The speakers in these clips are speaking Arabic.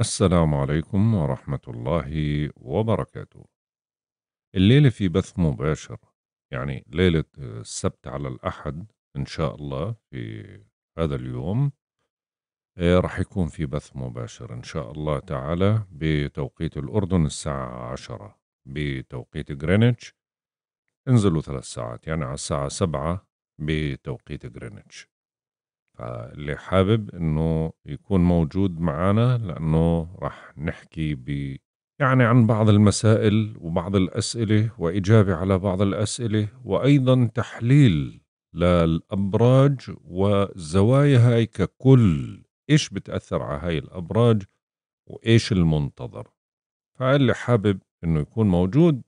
السلام عليكم ورحمة الله وبركاته. الليلة في بث مباشر، يعني ليلة السبت على الأحد إن شاء الله في هذا اليوم آه، رح يكون في بث مباشر إن شاء الله تعالى بتوقيت الأردن الساعة عشرة بتوقيت غرينتش انزلوا ثلاث ساعات يعني على الساعة سبعة بتوقيت غرينتش فاللي حابب انه يكون موجود معنا لانه راح نحكي ب يعني عن بعض المسائل وبعض الاسئله واجابه على بعض الاسئله وايضا تحليل للابراج وزوايا هاي ككل ايش بتاثر على هاي الابراج وايش المنتظر فاللي حابب انه يكون موجود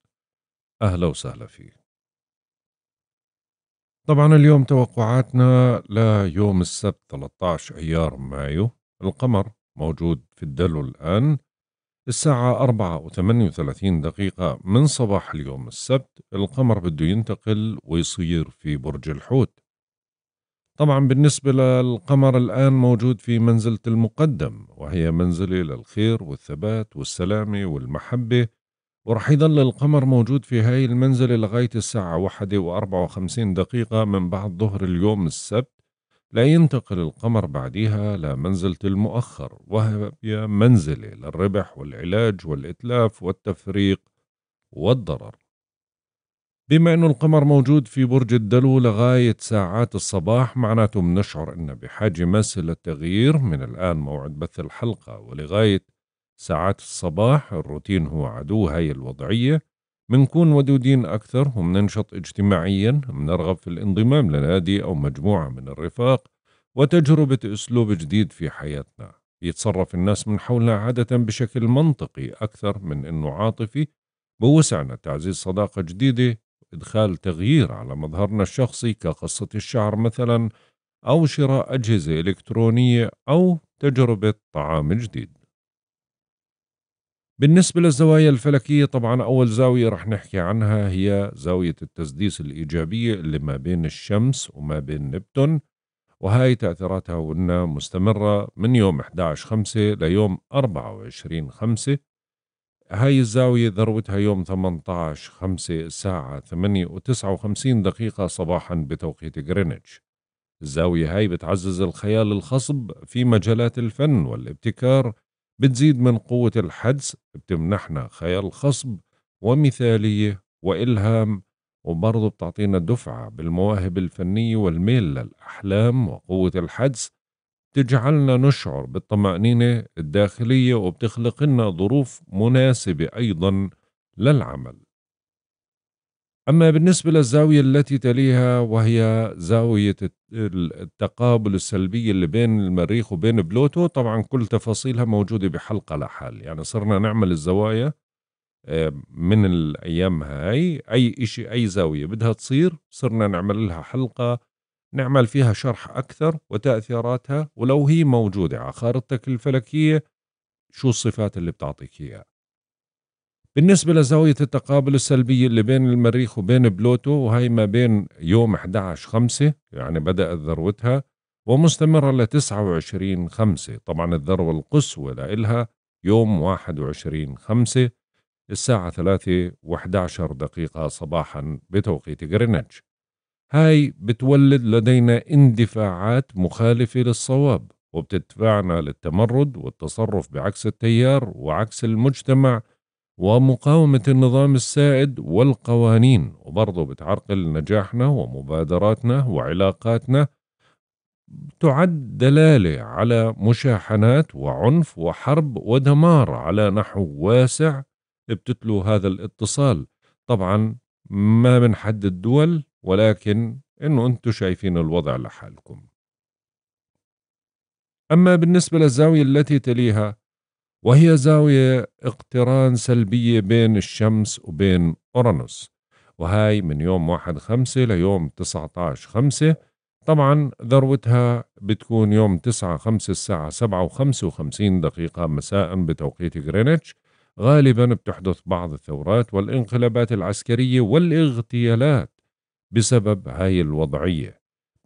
اهلا وسهلا فيه طبعا اليوم توقعاتنا ليوم السبت 13 أيار مايو القمر موجود في الدلو الآن الساعة 4 و 38 دقيقة من صباح اليوم السبت القمر بده ينتقل ويصير في برج الحوت طبعا بالنسبة للقمر الآن موجود في منزلة المقدم وهي منزلة للخير والثبات والسلامة والمحبة وراح يظل القمر موجود في هاي المنزلة لغاية الساعة واحدة وأربعة وخمسين دقيقة من بعد ظهر اليوم السبت لا ينتقل القمر بعدها لمنزلة المؤخر وهي منزلة للربح والعلاج والإتلاف والتفريق والضرر بما أن القمر موجود في برج الدلو لغاية ساعات الصباح معناته بنشعر أن بحاجة ماسة للتغيير من الآن موعد بث الحلقة ولغاية ساعات الصباح الروتين هو عدو هاي الوضعية منكون ودودين أكثر ومننشط اجتماعيا منرغب في الانضمام لنادي أو مجموعة من الرفاق وتجربة أسلوب جديد في حياتنا يتصرف الناس من حولنا عادة بشكل منطقي أكثر من أنه عاطفي بوسعنا تعزيز صداقة جديدة إدخال تغيير على مظهرنا الشخصي كقصة الشعر مثلا أو شراء أجهزة إلكترونية أو تجربة طعام جديد بالنسبة للزوايا الفلكية طبعا أول زاوية رح نحكي عنها هي زاوية التسديس الإيجابية اللي ما بين الشمس وما بين نبتون وهاي تأثيراتها قلنا مستمرة من يوم 11 5 ليوم 24 5 هاي الزاوية ذروتها يوم 18 5 الساعة 8 و 59 دقيقة صباحا بتوقيت غرينتش الزاوية هاي بتعزز الخيال الخصب في مجالات الفن والابتكار بتزيد من قوة الحدس بتمنحنا خيال خصب ومثالية وإلهام وبرضه بتعطينا دفعة بالمواهب الفنية والميل للأحلام وقوة الحدس تجعلنا نشعر بالطمأنينة الداخلية وبتخلق لنا ظروف مناسبة أيضا للعمل أما بالنسبة للزاوية التي تليها وهي زاوية التقابل السلبي اللي بين المريخ وبين بلوتو طبعا كل تفاصيلها موجودة بحلقة لحال يعني صرنا نعمل الزوايا آه، من الأيام هاي أي إشي أي زاوية بدها تصير صرنا نعمل لها حلقة نعمل فيها شرح أكثر وتأثيراتها ولو هي موجودة على خارطتك الفلكية شو الصفات اللي بتعطيك إياها بالنسبة لزاوية التقابل السلبية اللي بين المريخ وبين بلوتو وهي ما بين يوم 11 5 يعني بدأت ذروتها ومستمرة ل 29 5 طبعا الذروة القصوى لإلها يوم 21 5 الساعة 3 و11 دقيقة صباحا بتوقيت غرينتش هاي بتولد لدينا اندفاعات مخالفة للصواب وبتدفعنا للتمرد والتصرف بعكس التيار وعكس المجتمع ومقاومة النظام السائد والقوانين وبرضه بتعرقل نجاحنا ومبادراتنا وعلاقاتنا تعد دلالة على مشاحنات وعنف وحرب ودمار على نحو واسع بتتلو هذا الاتصال طبعا ما بنحدد دول ولكن انه انتم شايفين الوضع لحالكم اما بالنسبة للزاوية التي تليها وهي زاوية اقتران سلبية بين الشمس وبين أورانوس وهاي من يوم 1 خمسة ليوم 19 خمسة طبعا ذروتها بتكون يوم 9 خمسة الساعة سبعة وخمسة وخمسين دقيقة مساء بتوقيت غرينتش غالبا بتحدث بعض الثورات والانقلابات العسكرية والاغتيالات بسبب هاي الوضعية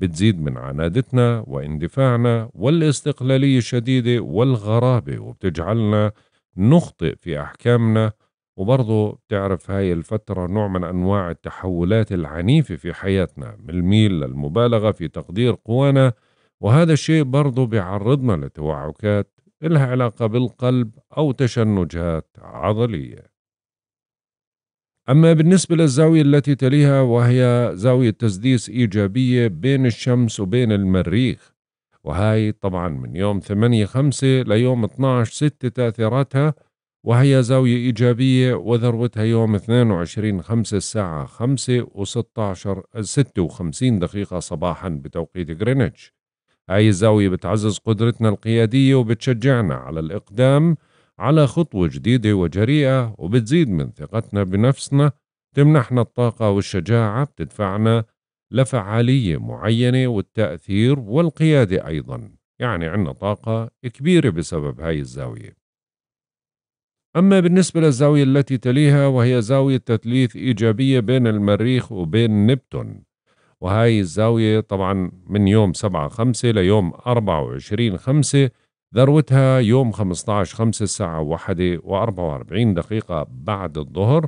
بتزيد من عنادتنا واندفاعنا والاستقلالية الشديدة والغرابة وبتجعلنا نخطئ في أحكامنا وبرضه بتعرف هاي الفترة نوع من أنواع التحولات العنيفة في حياتنا من الميل للمبالغة في تقدير قوانا وهذا الشيء برضه بيعرضنا لتوعكات إلها علاقة بالقلب أو تشنجات عضلية أما بالنسبة للزاوية التي تليها وهي زاوية تسديس إيجابية بين الشمس وبين المريخ وهي طبعا من يوم 8 5 ليوم 12 6 تأثيراتها وهي زاوية إيجابية وذروتها يوم 22 5 الساعة 5 و16 56 دقيقة صباحا بتوقيت غرينتش هاي الزاوية بتعزز قدرتنا القيادية وبتشجعنا على الإقدام على خطوة جديدة وجريئة وبتزيد من ثقتنا بنفسنا تمنحنا الطاقة والشجاعة بتدفعنا لفعالية معينة والتأثير والقيادة أيضا يعني عنا طاقة كبيرة بسبب هاي الزاوية أما بالنسبة للزاوية التي تليها وهي زاوية تثليث إيجابية بين المريخ وبين نبتون وهاي الزاوية طبعا من يوم 7 5 ليوم 24 5 ذروتها يوم 15 5 الساعة واحدة و44 دقيقة بعد الظهر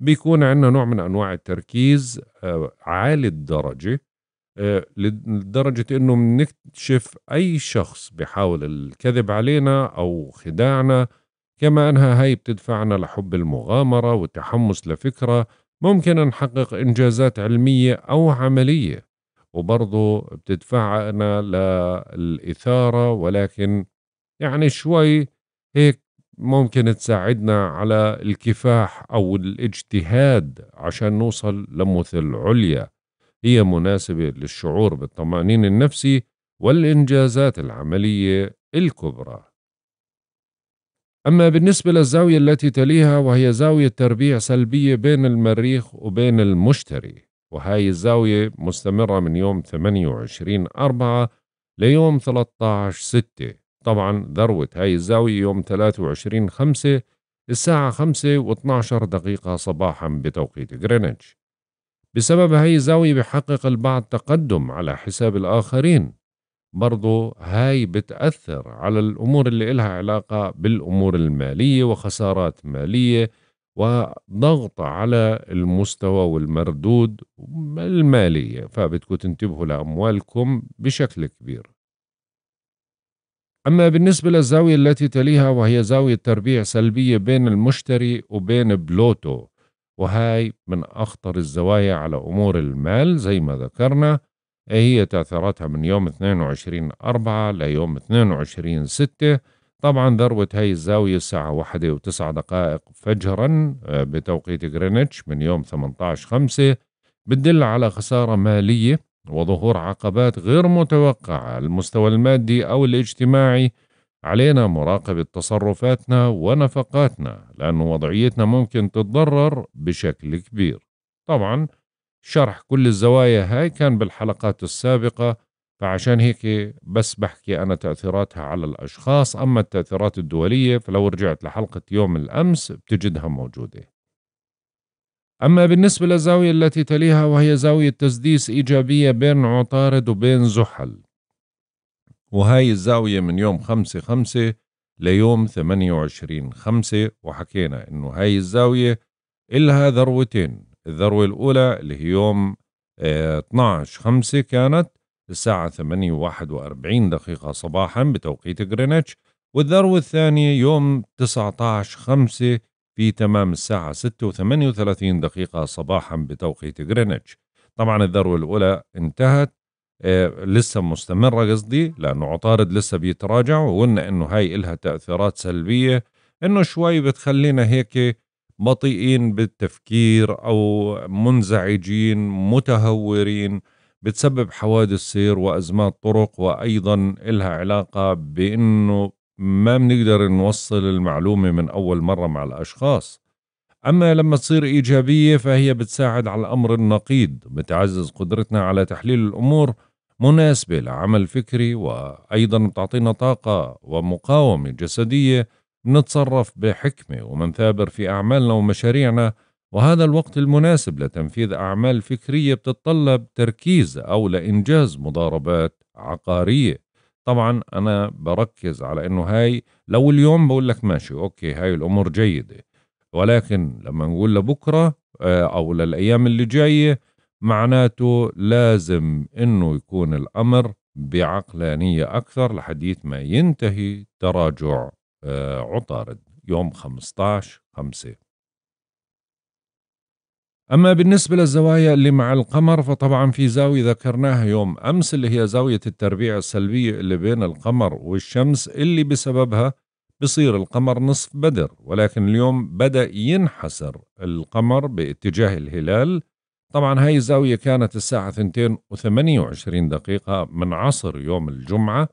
بيكون عندنا نوع من أنواع التركيز آه، عالي الدرجة آه، لدرجة أنه نكتشف أي شخص بحاول الكذب علينا أو خداعنا كما أنها هاي بتدفعنا لحب المغامرة والتحمس لفكرة ممكن نحقق إنجازات علمية أو عملية وبرضه بتدفعنا للإثارة ولكن يعني شوي هيك ممكن تساعدنا على الكفاح أو الاجتهاد عشان نوصل لمثل عليا هي مناسبة للشعور بالطمأنينة النفسي والإنجازات العملية الكبرى أما بالنسبة للزاوية التي تليها وهي زاوية تربيع سلبية بين المريخ وبين المشتري وهاي الزاوية مستمرة من يوم 28 أربعة ليوم 13 ستة طبعا ذروة هاي الزاوية يوم 23 خمسه الساعة الساعة و12 دقيقة صباحا بتوقيت غرينتش بسبب هاي الزاوية بحقق البعض تقدم على حساب الآخرين برضو هاي بتأثر على الأمور اللي إلها علاقة بالأمور المالية وخسارات مالية وضغط على المستوى والمردود المالية فبدكم تنتبهوا لأموالكم بشكل كبير أما بالنسبة للزاوية التي تليها وهي زاوية تربيع سلبية بين المشتري وبين بلوتو وهاي من أخطر الزوايا على أمور المال زي ما ذكرنا هي تأثيراتها من يوم 22 أربعة ليوم 22 ستة طبعا ذروة هاي الزاوية الساعة واحدة وتسعة دقائق فجرا آه، بتوقيت غرينتش من يوم 18 خمسة بتدل على خسارة مالية وظهور عقبات غير متوقعة على المستوى المادي أو الاجتماعي علينا مراقبة تصرفاتنا ونفقاتنا لأن وضعيتنا ممكن تتضرر بشكل كبير طبعا شرح كل الزوايا هاي كان بالحلقات السابقة فعشان هيك بس بحكي أنا تأثيراتها على الأشخاص أما التأثيرات الدولية فلو رجعت لحلقة يوم الأمس بتجدها موجودة أما بالنسبة للزاوية التي تليها وهي زاوية تسديس إيجابية بين عطارد وبين زحل وهاي الزاوية من يوم خمسة خمسة ليوم ثمانية وعشرين خمسة وحكينا إنه هاي الزاوية إلها ذروتين الذروة الأولى اللي هي يوم 12 آه، خمسة كانت الساعة ثمانية واحد وأربعين دقيقة صباحا بتوقيت غرينتش والذروة الثانية يوم 19 خمسة في تمام الساعة 6 و 38 دقيقة صباحا بتوقيت غرينتش طبعا الذروة الأولى انتهت آه لسه مستمرة قصدي لأنه عطارد لسه بيتراجع وقلنا أنه هاي إلها تأثيرات سلبية أنه شوي بتخلينا هيك بطيئين بالتفكير أو منزعجين متهورين بتسبب حوادث سير وأزمات طرق وأيضا إلها علاقة بأنه ما بنقدر نوصل المعلومة من أول مرة مع الأشخاص أما لما تصير إيجابية فهي بتساعد على الأمر النقيض بتعزز قدرتنا على تحليل الأمور مناسبة لعمل فكري وأيضا بتعطينا طاقة ومقاومة جسدية نتصرف بحكمة ومنثابر في أعمالنا ومشاريعنا وهذا الوقت المناسب لتنفيذ أعمال فكرية بتتطلب تركيز أو لإنجاز مضاربات عقارية طبعا انا بركز على انه هاي لو اليوم بقول لك ماشي اوكي هاي الامور جيده ولكن لما نقول لبكره آه، او للايام اللي جايه معناته لازم انه يكون الامر بعقلانيه اكثر لحديث ما ينتهي تراجع آه، عطارد يوم 15 5 أما بالنسبة للزوايا اللي مع القمر فطبعا في زاوية ذكرناها يوم أمس اللي هي زاوية التربيع السلبية اللي بين القمر والشمس اللي بسببها بصير القمر نصف بدر ولكن اليوم بدأ ينحسر القمر باتجاه الهلال طبعا هاي الزاوية كانت الساعة 2.28 دقيقة من عصر يوم الجمعة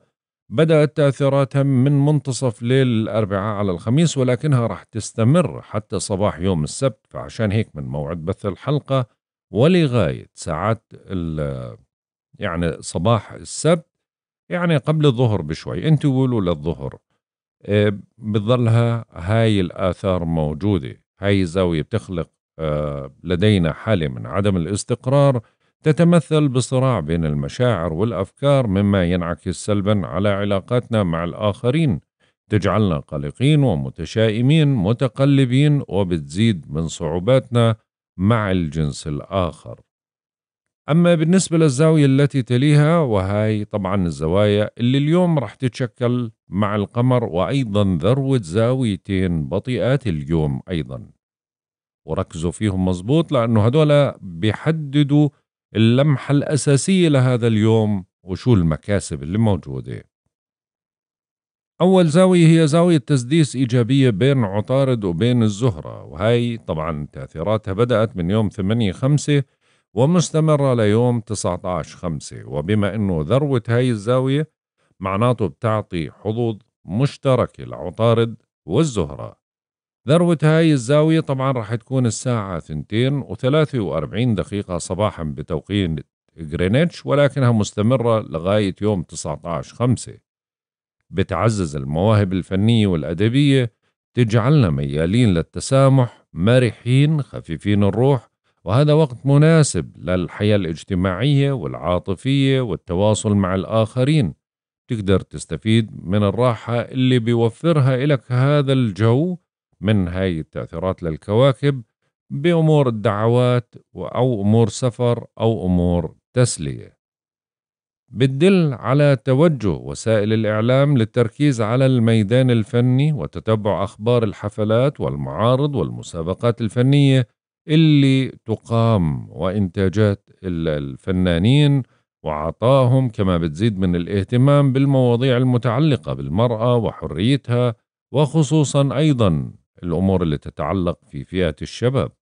بدأت تأثيراتها من منتصف ليل الأربعاء على الخميس ولكنها راح تستمر حتى صباح يوم السبت فعشان هيك من موعد بث الحلقة ولغاية ساعات يعني صباح السبت يعني قبل الظهر بشوي انتوا قولوا للظهر آه، بتظلها هاي الآثار موجودة هاي الزاوية بتخلق آه، لدينا حالة من عدم الاستقرار تتمثل بصراع بين المشاعر والأفكار مما ينعكس سلبا على علاقاتنا مع الآخرين تجعلنا قلقين ومتشائمين متقلبين وبتزيد من صعوباتنا مع الجنس الآخر أما بالنسبة للزاوية التي تليها وهي طبعا الزوايا اللي اليوم راح تتشكل مع القمر وأيضا ذروة زاويتين بطيئات اليوم أيضا وركزوا فيهم مزبوط لأنه هدول بيحددوا اللمحة الأساسية لهذا اليوم وشو المكاسب اللي موجودة أول زاوية هي زاوية تسديس إيجابية بين عطارد وبين الزهرة وهي طبعا تأثيراتها بدأت من يوم 8 5 ومستمرة ليوم 19 5 وبما أنه ذروة هاي الزاوية معناته بتعطي حظوظ مشتركة لعطارد والزهرة ذروة هاي الزاوية طبعا راح تكون الساعة 2 و43 دقيقة صباحا بتوقيت غرينتش ولكنها مستمرة لغاية يوم 19 5 بتعزز المواهب الفنية والأدبية تجعلنا ميالين للتسامح مرحين خفيفين الروح وهذا وقت مناسب للحياة الاجتماعية والعاطفية والتواصل مع الآخرين تقدر تستفيد من الراحة اللي بيوفرها لك هذا الجو من هاي التأثيرات للكواكب بأمور الدعوات أو أمور سفر أو أمور تسلية بتدل على توجه وسائل الإعلام للتركيز على الميدان الفني وتتبع أخبار الحفلات والمعارض والمسابقات الفنية اللي تقام وإنتاجات الفنانين وعطائهم كما بتزيد من الاهتمام بالمواضيع المتعلقة بالمرأة وحريتها وخصوصا أيضا الأمور اللي تتعلق في فئة الشباب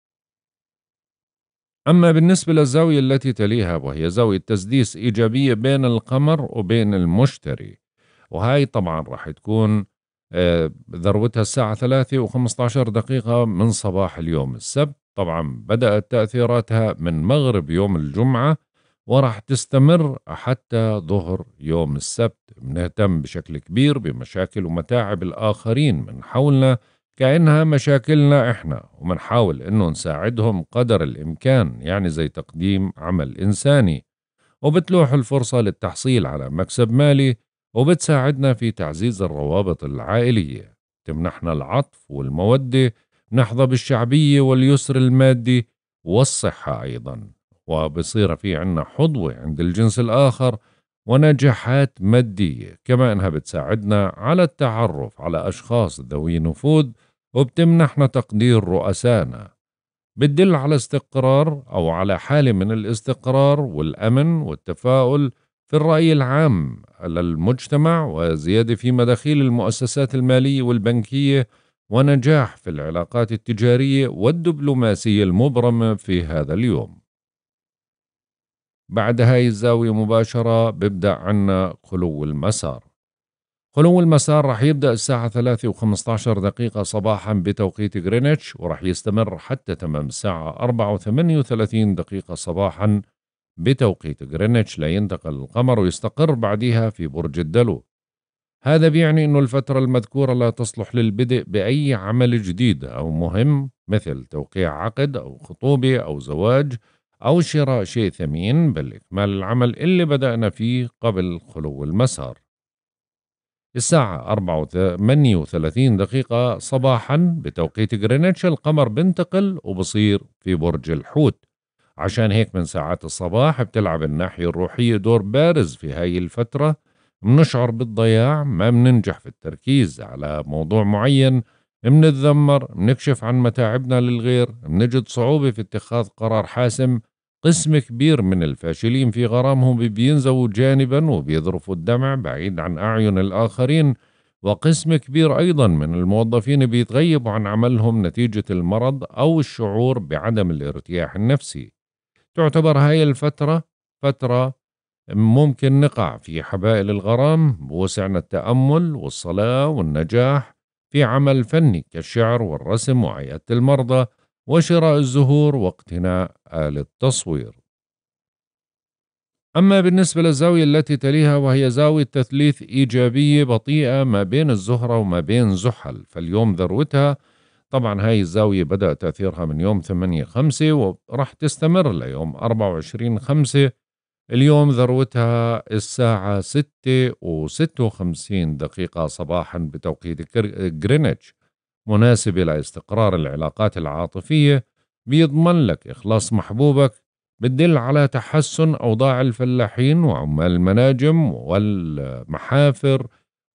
أما بالنسبة للزاوية التي تليها وهي زاوية تسديس إيجابية بين القمر وبين المشتري وهاي طبعا راح تكون آه، ذروتها الساعة ثلاثة وخمسة دقيقة من صباح اليوم السبت طبعا بدأت تأثيراتها من مغرب يوم الجمعة وراح تستمر حتى ظهر يوم السبت بنهتم بشكل كبير بمشاكل ومتاعب الآخرين من حولنا كأنها مشاكلنا إحنا ومنحاول إنه نساعدهم قدر الإمكان يعني زي تقديم عمل إنساني وبتلوح الفرصة للتحصيل على مكسب مالي وبتساعدنا في تعزيز الروابط العائلية تمنحنا العطف والمودة نحظى بالشعبية واليسر المادي والصحة أيضا وبصير في عنا حظوة عند الجنس الآخر ونجاحات مادية كما أنها بتساعدنا على التعرف على أشخاص ذوي نفوذ وبتمنحنا تقدير رؤسائنا بتدل على استقرار أو على حالة من الاستقرار والأمن والتفاؤل في الرأي العام على المجتمع وزيادة في مداخيل المؤسسات المالية والبنكية ونجاح في العلاقات التجارية والدبلوماسية المبرمة في هذا اليوم بعد هاي الزاوية مباشرة ببدأ عنا خلو المسار خلو المسار راح يبدأ الساعة 3 و15 دقيقة صباحا بتوقيت غرينتش وراح يستمر حتى تمام الساعة 4 و38 دقيقة صباحا بتوقيت غرينتش لا ينتقل القمر ويستقر بعدها في برج الدلو هذا بيعني أن الفترة المذكورة لا تصلح للبدء بأي عمل جديد أو مهم مثل توقيع عقد أو خطوبة أو زواج أو شراء شيء ثمين بل إكمال العمل اللي بدأنا فيه قبل خلو المسار الساعة 38 دقيقة صباحا بتوقيت جرينتش القمر بنتقل وبصير في برج الحوت عشان هيك من ساعات الصباح بتلعب الناحية الروحية دور بارز في هاي الفترة منشعر بالضياع ما مننجح في التركيز على موضوع معين منتذمر منكشف عن متاعبنا للغير منجد صعوبة في اتخاذ قرار حاسم قسم كبير من الفاشلين في غرامهم بينزووا جانبا وبيذرفوا الدمع بعيد عن أعين الآخرين وقسم كبير أيضا من الموظفين بيتغيبوا عن عملهم نتيجة المرض أو الشعور بعدم الارتياح النفسي تعتبر هاي الفترة فترة ممكن نقع في حبائل الغرام بوسعنا التأمل والصلاة والنجاح في عمل فني كالشعر والرسم وعيادة المرضى وشراء الزهور واقتناء آل التصوير أما بالنسبة للزاوية التي تليها وهي زاوية تثليث إيجابية بطيئة ما بين الزهرة وما بين زحل فاليوم ذروتها طبعا هاي الزاوية بدأ تأثيرها من يوم 8 5 وراح تستمر ليوم 24 5 اليوم ذروتها الساعة 6 و 56 دقيقة صباحا بتوقيت جرينتش مناسب لاستقرار العلاقات العاطفية بيضمن لك إخلاص محبوبك بتدل على تحسن أوضاع الفلاحين وعمال المناجم والمحافر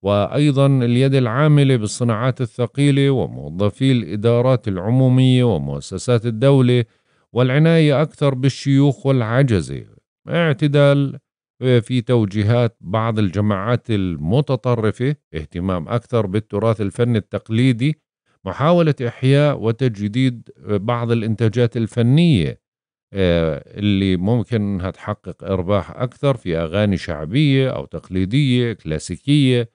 وأيضا اليد العاملة بالصناعات الثقيلة وموظفي الإدارات العمومية ومؤسسات الدولة والعناية أكثر بالشيوخ والعجزة اعتدال في توجيهات بعض الجماعات المتطرفة اهتمام أكثر بالتراث الفني التقليدي محاولة إحياء وتجديد بعض الإنتاجات الفنية آه، اللي ممكن أنها تحقق إرباح أكثر في أغاني شعبية أو تقليدية كلاسيكية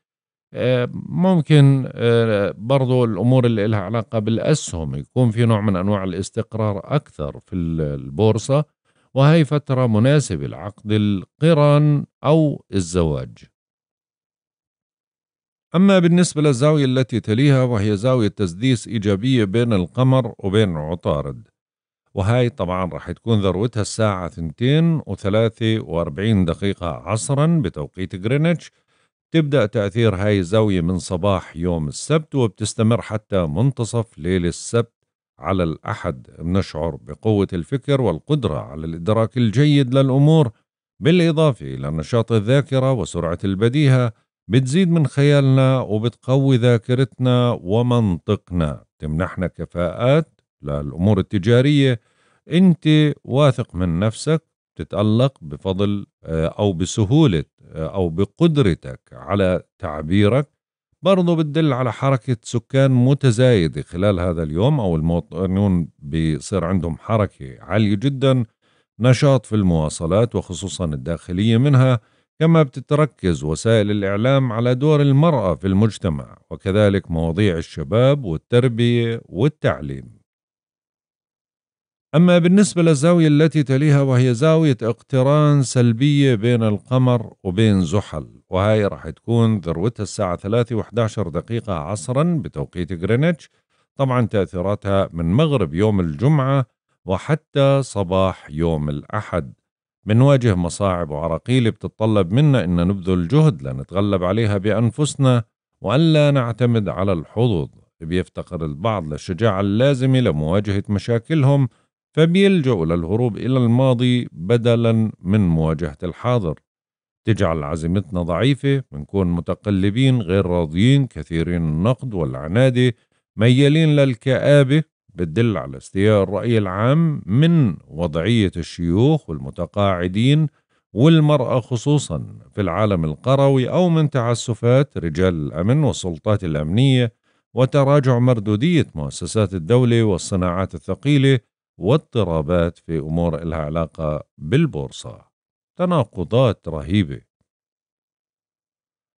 آه، ممكن آه، برضو الأمور اللي لها علاقة بالأسهم يكون في نوع من أنواع الاستقرار أكثر في البورصة وهي فترة مناسبة لعقد القران أو الزواج أما بالنسبة للزاوية التي تليها وهي زاوية تسديس إيجابية بين القمر وبين عطارد وهاي طبعا راح تكون ذروتها الساعة 2 و43 دقيقة عصرا بتوقيت غرينتش تبدأ تأثير هاي الزاوية من صباح يوم السبت وبتستمر حتى منتصف ليل السبت على الأحد بنشعر بقوة الفكر والقدرة على الإدراك الجيد للأمور بالإضافة إلى نشاط الذاكرة وسرعة البديهة بتزيد من خيالنا وبتقوي ذاكرتنا ومنطقنا بتمنحنا كفاءات للأمور التجارية أنت واثق من نفسك تتألق بفضل آه، أو بسهولة آه، أو بقدرتك على تعبيرك برضو بتدل على حركة سكان متزايدة خلال هذا اليوم أو المواطنون بيصير عندهم حركة عالية جدا نشاط في المواصلات وخصوصا الداخلية منها كما بتتركز وسائل الإعلام على دور المرأة في المجتمع وكذلك مواضيع الشباب والتربية والتعليم أما بالنسبة للزاوية التي تليها وهي زاوية اقتران سلبية بين القمر وبين زحل وهي راح تكون ذروتها الساعة 3 و11 دقيقة عصرا بتوقيت غرينتش طبعا تأثيراتها من مغرب يوم الجمعة وحتى صباح يوم الأحد بنواجه مصاعب وعراقيل بتتطلب منا أن نبذل جهد لنتغلب عليها بأنفسنا وأن لا نعتمد على الحظوظ بيفتقر البعض للشجاعة اللازمة لمواجهة مشاكلهم فبيلجأوا للهروب إلى الماضي بدلا من مواجهة الحاضر تجعل عزيمتنا ضعيفة بنكون متقلبين غير راضيين كثيرين النقد والعنادة ميالين للكآبة بتدل على استياء الرأي العام من وضعية الشيوخ والمتقاعدين والمرأة خصوصا في العالم القروي أو من تعسفات رجال الأمن والسلطات الأمنية وتراجع مردودية مؤسسات الدولة والصناعات الثقيلة واضطرابات في أمور لها علاقة بالبورصة تناقضات رهيبة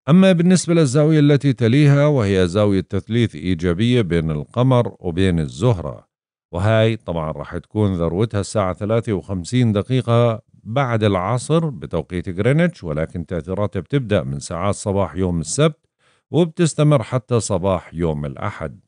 أما بالنسبة للزاوية التي تليها وهي زاوية تثليث إيجابية بين القمر وبين الزهرة وهاي طبعا راح تكون ذروتها الساعة 53 دقيقة بعد العصر بتوقيت غرينتش ولكن تأثيراتها بتبدأ من ساعات صباح يوم السبت وبتستمر حتى صباح يوم الأحد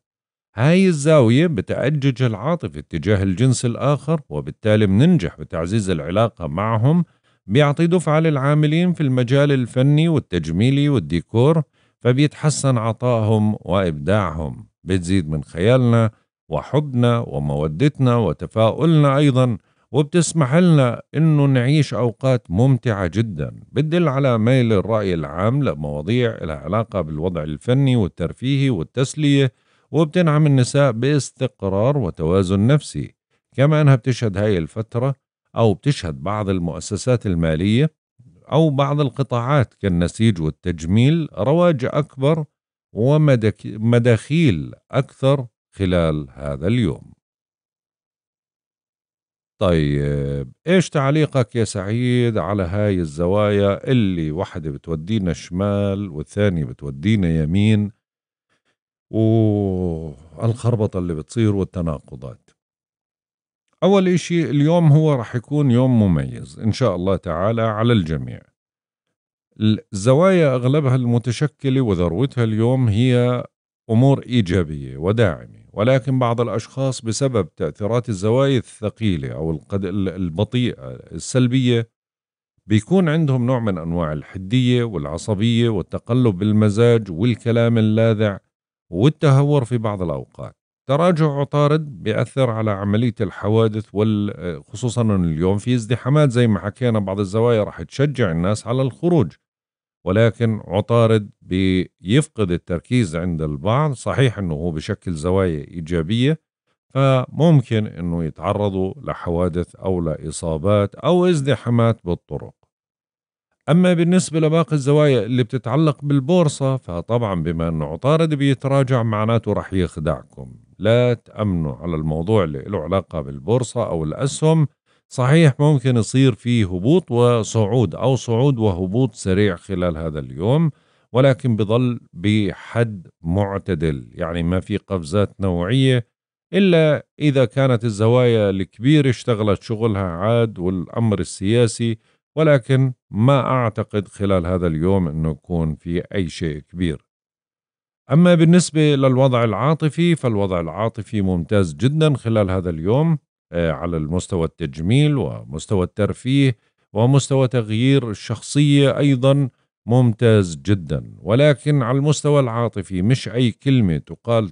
هاي الزاوية بتأجج العاطفة اتجاه الجنس الآخر وبالتالي بننجح بتعزيز العلاقة معهم بيعطي دفعة للعاملين في المجال الفني والتجميلي والديكور فبيتحسن عطائهم وإبداعهم بتزيد من خيالنا وحبنا ومودتنا وتفاؤلنا أيضا وبتسمح لنا أنه نعيش أوقات ممتعة جدا بتدل على ميل الرأي العام لمواضيع لها علاقة بالوضع الفني والترفيهي والتسلية وبتنعم النساء باستقرار وتوازن نفسي كما أنها بتشهد هاي الفترة أو بتشهد بعض المؤسسات المالية أو بعض القطاعات كالنسيج والتجميل رواج أكبر ومداخيل أكثر خلال هذا اليوم طيب ايش تعليقك يا سعيد على هاي الزوايا اللي واحدة بتودينا شمال والثانية بتودينا يمين والخربطة اللي بتصير والتناقضات أول إشي اليوم هو رح يكون يوم مميز إن شاء الله تعالى على الجميع الزوايا أغلبها المتشكلة وذروتها اليوم هي أمور إيجابية وداعمة ولكن بعض الأشخاص بسبب تأثيرات الزوايا الثقيلة أو القد... البطيئة السلبية بيكون عندهم نوع من أنواع الحدية والعصبية والتقلب بالمزاج والكلام اللاذع والتهور في بعض الأوقات تراجع عطارد بيأثر على عملية الحوادث وخصوصا اليوم في ازدحامات زي ما حكينا بعض الزوايا راح تشجع الناس على الخروج ولكن عطارد بيفقد التركيز عند البعض صحيح انه هو بشكل زوايا ايجابيه فممكن انه يتعرضوا لحوادث او لاصابات او ازدحامات بالطرق اما بالنسبه لباقي الزوايا اللي بتتعلق بالبورصه فطبعا بما انه عطارد بيتراجع معناته راح يخدعكم لا تأمنوا على الموضوع اللي له علاقة بالبورصة أو الأسهم صحيح ممكن يصير في هبوط وصعود أو صعود وهبوط سريع خلال هذا اليوم ولكن بظل بحد معتدل يعني ما في قفزات نوعية إلا إذا كانت الزوايا الكبيرة اشتغلت شغلها عاد والأمر السياسي ولكن ما أعتقد خلال هذا اليوم أنه يكون في أي شيء كبير أما بالنسبة للوضع العاطفي فالوضع العاطفي ممتاز جدا خلال هذا اليوم آه، على المستوى التجميل ومستوى الترفيه ومستوى تغيير الشخصية أيضا ممتاز جدا ولكن على المستوى العاطفي مش أي كلمة تقال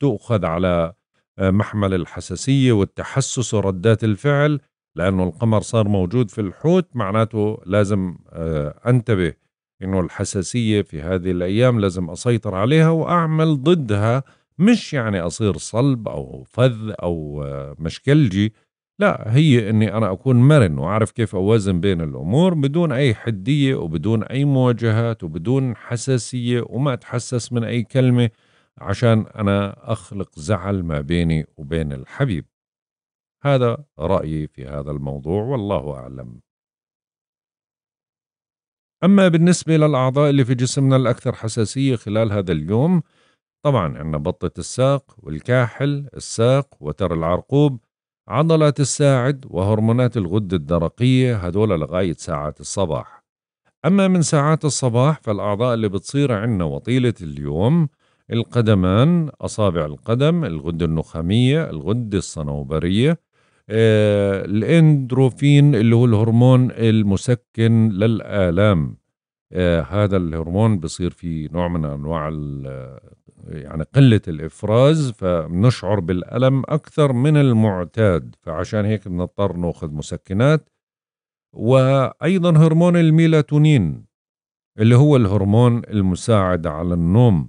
تؤخذ على آه، محمل الحساسية والتحسس وردات الفعل لأنه القمر صار موجود في الحوت معناته لازم آه، أنتبه انه الحساسيه في هذه الايام لازم اسيطر عليها واعمل ضدها مش يعني اصير صلب او فذ او آه، مشكلجي لا هي اني انا اكون مرن واعرف كيف اوازن بين الامور بدون اي حديه وبدون اي مواجهات وبدون حساسيه وما اتحسس من اي كلمه عشان انا اخلق زعل ما بيني وبين الحبيب هذا رايي في هذا الموضوع والله اعلم أما بالنسبة للأعضاء اللي في جسمنا الأكثر حساسية خلال هذا اليوم طبعا عندنا بطة الساق والكاحل الساق وتر العرقوب عضلات الساعد وهرمونات الغدة الدرقية هذول لغاية ساعات الصباح أما من ساعات الصباح فالأعضاء اللي بتصير عندنا وطيلة اليوم القدمان أصابع القدم الغدة النخامية الغدة الصنوبرية آه، الاندروفين اللي هو الهرمون المسكن للآلام آه، هذا الهرمون بصير في نوع من أنواع آه، يعني قلة الإفراز فبنشعر بالألم أكثر من المعتاد فعشان هيك بنضطر ناخذ مسكنات وأيضا هرمون الميلاتونين اللي هو الهرمون المساعد على النوم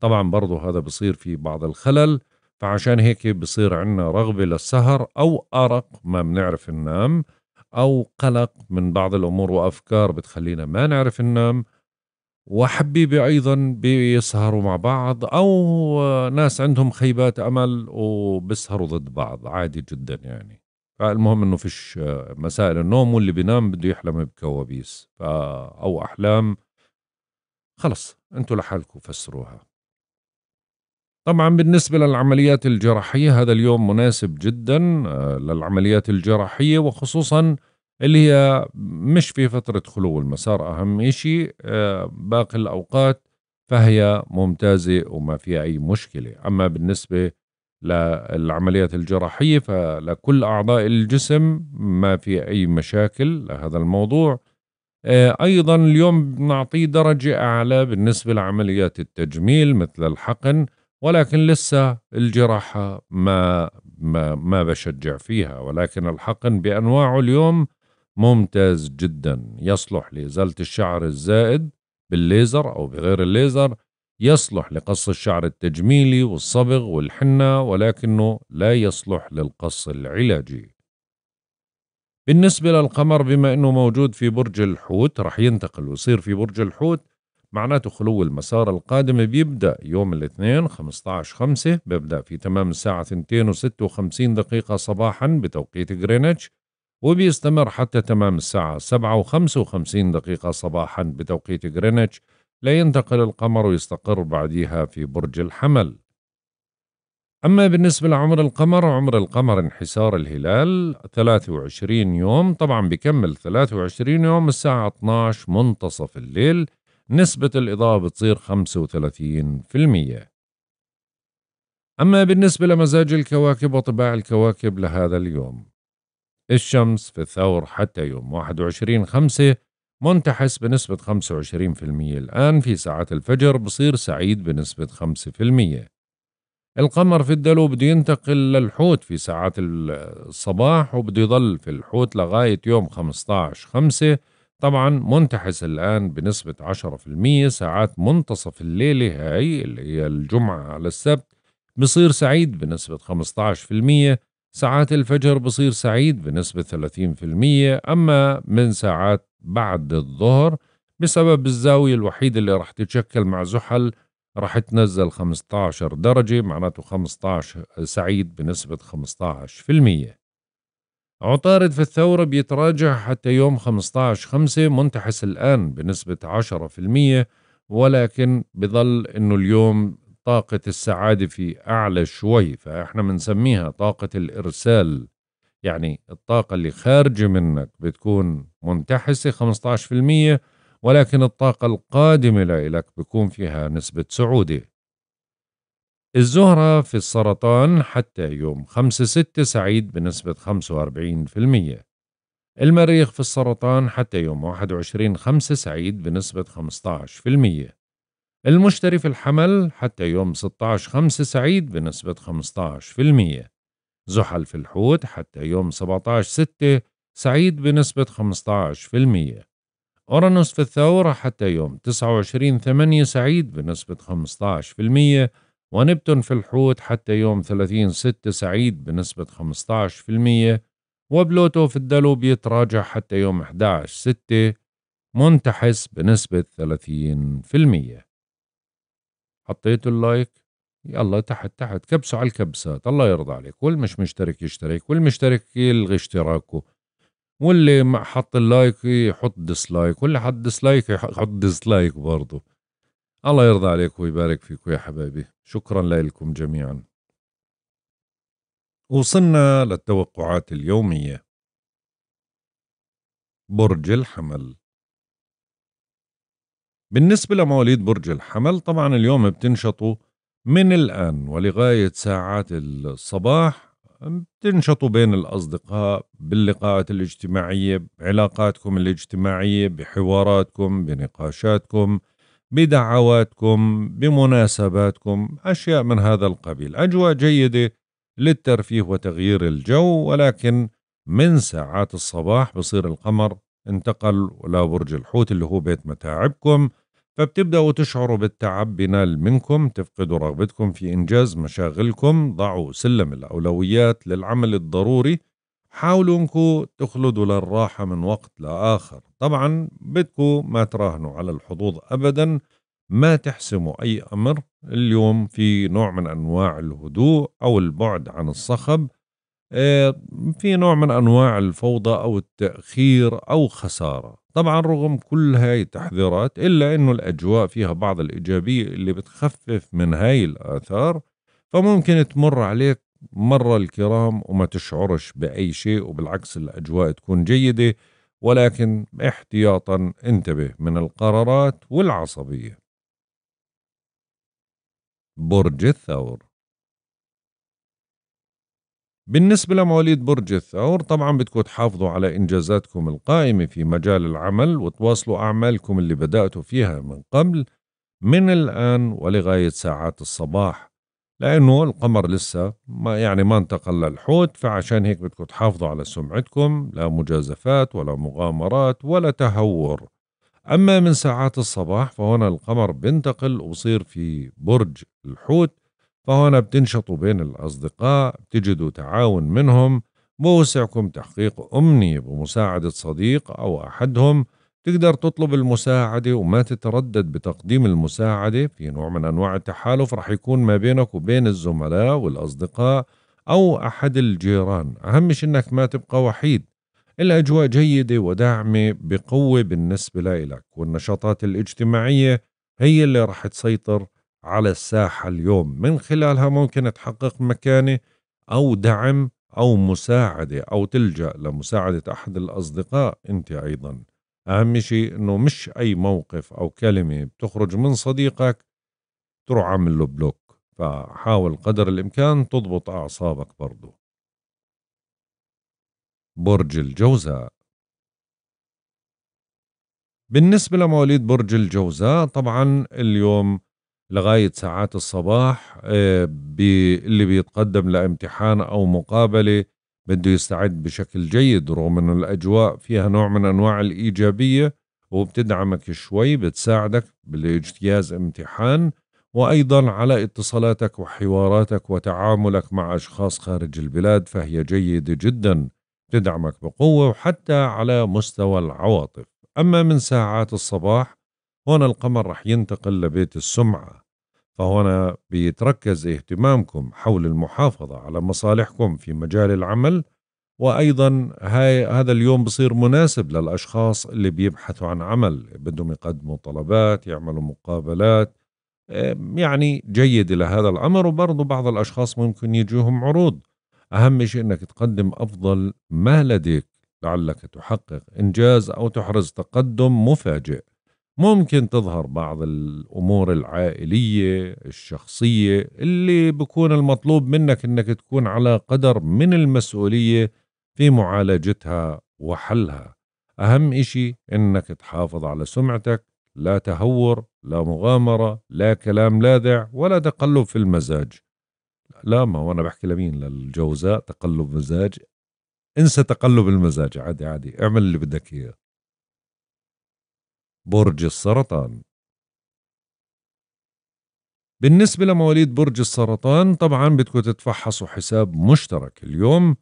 طبعا برضه هذا بصير في بعض الخلل فعشان هيك بصير عندنا رغبة للسهر أو أرق ما بنعرف ننام أو قلق من بعض الأمور وأفكار بتخلينا ما نعرف ننام وحبيبي أيضا بيسهروا مع بعض أو ناس عندهم خيبات أمل وبيسهروا ضد بعض عادي جدا يعني فالمهم انه فيش مسائل النوم واللي بينام بده يحلم بكوابيس او احلام خلص انتوا لحالكم فسروها طبعا بالنسبة للعمليات الجراحية هذا اليوم مناسب جدا آه، للعمليات الجراحية وخصوصا اللي هي مش في فترة خلو المسار أهم شيء آه، باقي الأوقات فهي ممتازة وما فيها أي مشكلة أما بالنسبة للعمليات الجراحية فلكل أعضاء الجسم ما في أي مشاكل لهذا الموضوع آه، أيضا اليوم بنعطيه درجة أعلى بالنسبة لعمليات التجميل مثل الحقن ولكن لسه الجراحة ما ما ما بشجع فيها ولكن الحقن بأنواعه اليوم ممتاز جدا يصلح لإزالة الشعر الزائد بالليزر أو بغير الليزر يصلح لقص الشعر التجميلي والصبغ والحنة ولكنه لا يصلح للقص العلاجي بالنسبة للقمر بما أنه موجود في برج الحوت رح ينتقل ويصير في برج الحوت معناته خلو المسار القادم بيبدأ يوم الاثنين 15/5 بيبدأ في تمام الساعة 2:56 دقيقة صباحا بتوقيت جرينتش وبيستمر حتى تمام الساعة 7:55 دقيقة صباحا بتوقيت جرينتش لا ينتقل القمر ويستقر بعديها في برج الحمل أما بالنسبة لعمر القمر عمر القمر انحسار الهلال 23 يوم طبعا بكمل 23 يوم الساعة 12 منتصف الليل نسبة الإضاءة بتصير 35% أما بالنسبة لمزاج الكواكب وطباع الكواكب لهذا اليوم الشمس في الثور حتى يوم 21 5 منتحس بنسبة 25% الآن في ساعات الفجر بصير سعيد بنسبة 5% القمر في الدلو بده ينتقل للحوت في ساعات الصباح وبده يظل في الحوت لغاية يوم 15 5 طبعا منتحس الآن بنسبة 10% ساعات منتصف الليلة هاي اللي هي الجمعة على السبت بصير سعيد بنسبة 15% ساعات الفجر بصير سعيد بنسبة 30% أما من ساعات بعد الظهر بسبب الزاوية الوحيدة اللي رح تتشكل مع زحل رح تنزل 15 درجة معناته 15 سعيد بنسبة 15% عطارد في الثورة بيتراجع حتى يوم 15 5 منتحس الآن بنسبة 10% ولكن بظل أنه اليوم طاقة السعادة في أعلى شوي فإحنا بنسميها طاقة الإرسال يعني الطاقة اللي خارجة منك بتكون منتحسة 15% ولكن الطاقة القادمة لإلك بيكون فيها نسبة سعودة الزهرة في السرطان حتى يوم 5-6 سعيد بنسبة 45% المريخ في السرطان حتى يوم 21-5 سعيد بنسبة 15% المشتري في الحمل حتى يوم 16-5 سعيد بنسبة 15% زحل في الحوت حتى يوم 17-6 سعيد بنسبة 15% أورانوس في الثورة حتى يوم 29-8 سعيد بنسبة المية. ونبتون في الحوت حتى يوم 30 6 سعيد بنسبة 15% وبلوتو في الدلو بيتراجع حتى يوم 11 6 منتحس بنسبة 30% حطيتوا اللايك يلا تحت تحت كبسوا على الكبسات الله يرضى عليك واللي مش مشترك يشترك واللي مشترك يلغي اشتراكه واللي حط اللايك يحط ديسلايك واللي حط ديسلايك يحط ديسلايك برضه الله يرضى عليكم ويبارك فيكم يا حبايبي شكرا لكم جميعا وصلنا للتوقعات اليومية برج الحمل بالنسبة لمواليد برج الحمل طبعا اليوم بتنشطوا من الآن ولغاية ساعات الصباح بتنشطوا بين الأصدقاء باللقاءات الاجتماعية بعلاقاتكم الاجتماعية بحواراتكم بنقاشاتكم بدعواتكم بمناسباتكم أشياء من هذا القبيل أجواء جيدة للترفيه وتغيير الجو ولكن من ساعات الصباح بصير القمر انتقل إلى برج الحوت اللي هو بيت متاعبكم فبتبدأوا تشعروا بالتعب بينال منكم تفقدوا رغبتكم في إنجاز مشاغلكم ضعوا سلم الأولويات للعمل الضروري حاولوا انكم تخلدوا للراحة من وقت لآخر طبعا بدكم ما تراهنوا على الحظوظ أبدا ما تحسموا أي أمر اليوم في نوع من أنواع الهدوء أو البعد عن الصخب آه، في نوع من أنواع الفوضى أو التأخير أو خسارة طبعا رغم كل هاي التحذيرات إلا أنه الأجواء فيها بعض الإيجابية اللي بتخفف من هاي الآثار فممكن تمر عليك مرة الكرام وما تشعرش بأي شيء وبالعكس الأجواء تكون جيدة ولكن احتياطا انتبه من القرارات والعصبية برج الثور بالنسبة لمواليد برج الثور طبعا بدكم تحافظوا على إنجازاتكم القائمة في مجال العمل وتواصلوا أعمالكم اللي بدأتوا فيها من قبل من الآن ولغاية ساعات الصباح لانه القمر لسه ما يعني ما انتقل للحوت فعشان هيك بدكم تحافظوا على سمعتكم لا مجازفات ولا مغامرات ولا تهور اما من ساعات الصباح فهنا القمر بينتقل وبصير في برج الحوت فهنا بتنشطوا بين الاصدقاء بتجدوا تعاون منهم بوسعكم تحقيق امنيه بمساعده صديق او احدهم تقدر تطلب المساعدة وما تتردد بتقديم المساعدة في نوع من أنواع التحالف رح يكون ما بينك وبين الزملاء والأصدقاء أو أحد الجيران أهم شيء أنك ما تبقى وحيد الأجواء جيدة وداعمة بقوة بالنسبة لإلك والنشاطات الاجتماعية هي اللي رح تسيطر على الساحة اليوم من خلالها ممكن تحقق مكانة أو دعم أو مساعدة أو تلجأ لمساعدة أحد الأصدقاء أنت أيضاً أهم شيء إنه مش أي موقف أو كلمة بتخرج من صديقك تروح عامل له بلوك فحاول قدر الإمكان تضبط أعصابك برضه برج الجوزاء بالنسبة لمواليد برج الجوزاء طبعا اليوم لغاية ساعات الصباح آه، اللي بيتقدم لامتحان أو مقابلة بده يستعد بشكل جيد رغم انه الاجواء فيها نوع من انواع الايجابيه وبتدعمك شوي بتساعدك بالاجتياز امتحان وايضا على اتصالاتك وحواراتك وتعاملك مع اشخاص خارج البلاد فهي جيده جدا تدعمك بقوه وحتى على مستوى العواطف اما من ساعات الصباح هون القمر رح ينتقل لبيت السمعه فهنا بيتركز اهتمامكم حول المحافظة على مصالحكم في مجال العمل وأيضا هاي هذا اليوم بصير مناسب للأشخاص اللي بيبحثوا عن عمل بدهم يقدموا طلبات يعملوا مقابلات يعني جيد لهذا الأمر وبرضه بعض الأشخاص ممكن يجوهم عروض أهم شيء أنك تقدم أفضل ما لديك لعلك تحقق إنجاز أو تحرز تقدم مفاجئ ممكن تظهر بعض الامور العائليه الشخصيه اللي بكون المطلوب منك انك تكون على قدر من المسؤوليه في معالجتها وحلها اهم اشي انك تحافظ على سمعتك لا تهور لا مغامره لا كلام لاذع ولا تقلب في المزاج لا ما هو انا بحكي لمين للجوزاء تقلب مزاج انسى تقلب المزاج عادي عادي اعمل اللي بدك اياه برج السرطان بالنسبة لمواليد برج السرطان طبعا بدكم تتفحصوا حساب مشترك اليوم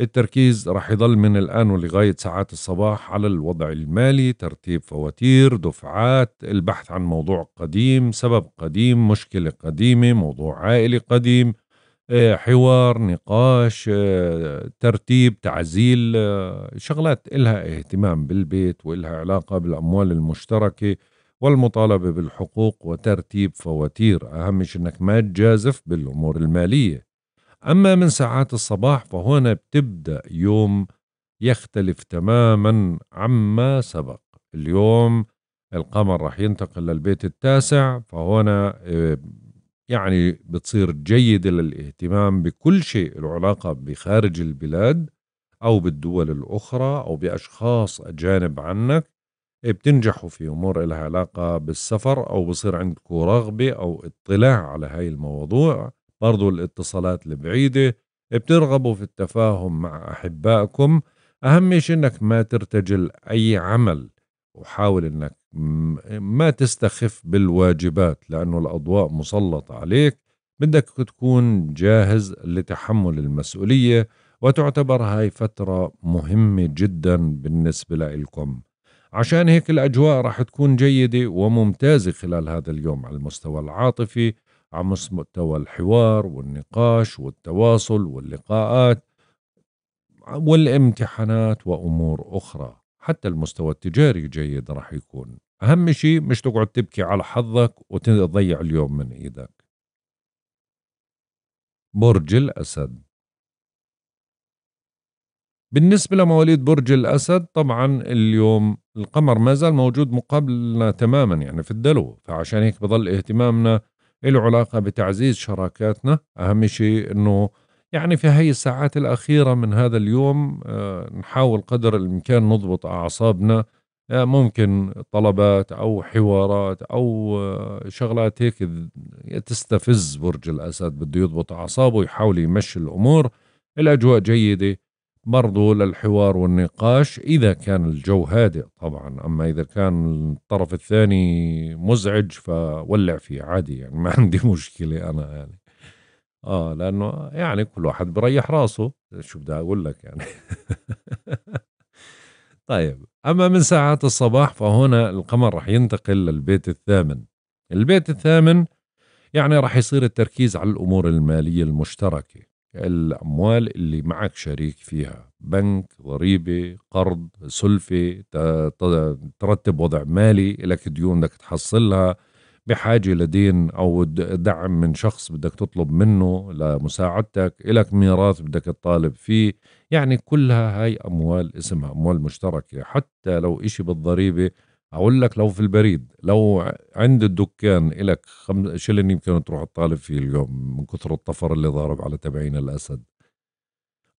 التركيز رح يضل من الآن ولغاية ساعات الصباح على الوضع المالي ترتيب فواتير دفعات البحث عن موضوع قديم سبب قديم مشكلة قديمة موضوع عائلي قديم آه، حوار نقاش آه، ترتيب تعزيل آه، شغلات إلها اهتمام بالبيت وإلها علاقة بالأموال المشتركة والمطالبة بالحقوق وترتيب فواتير أهم شيء أنك ما تجازف بالأمور المالية أما من ساعات الصباح فهنا بتبدأ يوم يختلف تماما عما سبق اليوم القمر راح ينتقل للبيت التاسع فهنا يعني بتصير جيدة للاهتمام بكل شيء له علاقة بخارج البلاد أو بالدول الأخرى أو بأشخاص أجانب عنك بتنجحوا في أمور لها علاقة بالسفر أو بصير عندكم رغبة أو اطلاع على هاي المواضوع برضو الاتصالات البعيدة بترغبوا في التفاهم مع أحبائكم أهم شيء أنك ما ترتجل أي عمل وحاول أنك ما تستخف بالواجبات لأنه الأضواء مسلطة عليك بدك تكون جاهز لتحمل المسؤولية وتعتبر هاي فترة مهمة جدا بالنسبة لكم عشان هيك الأجواء راح تكون جيدة وممتازة خلال هذا اليوم على المستوى العاطفي على مستوى الحوار والنقاش والتواصل واللقاءات والامتحانات وأمور أخرى حتى المستوى التجاري جيد راح يكون أهم شيء مش تقعد تبكي على حظك وتضيع اليوم من إيدك برج الأسد بالنسبة لمواليد برج الأسد طبعا اليوم القمر ما زال موجود مقابلنا تماما يعني في الدلو فعشان هيك بظل اهتمامنا له علاقة بتعزيز شراكاتنا أهم شيء أنه يعني في هاي الساعات الأخيرة من هذا اليوم آه، نحاول قدر الإمكان نضبط أعصابنا آه، ممكن طلبات أو حوارات أو آه، شغلات هيك تستفز برج الأسد بده يضبط أعصابه يحاول يمشي الأمور الأجواء جيدة برضو للحوار والنقاش إذا كان الجو هادئ طبعا أما إذا كان الطرف الثاني مزعج فولع فيه عادي يعني ما عندي مشكلة أنا يعني آه لأنه يعني كل واحد بريح راسه شو بدي أقول لك يعني طيب أما من ساعات الصباح فهنا القمر رح ينتقل للبيت الثامن البيت الثامن يعني رح يصير التركيز على الأمور المالية المشتركة الأموال اللي معك شريك فيها بنك ضريبة قرض سلفة ترتب وضع مالي لك ديون بدك تحصلها بحاجة لدين أو دعم من شخص بدك تطلب منه لمساعدتك إلك ميراث بدك تطالب فيه يعني كلها هاي أموال اسمها أموال مشتركة حتى لو إشي بالضريبة أقول لك لو في البريد لو عند الدكان إلك خم... شلن يمكن تروح تطالب فيه اليوم من كثر الطفر اللي ضارب على تبعين الأسد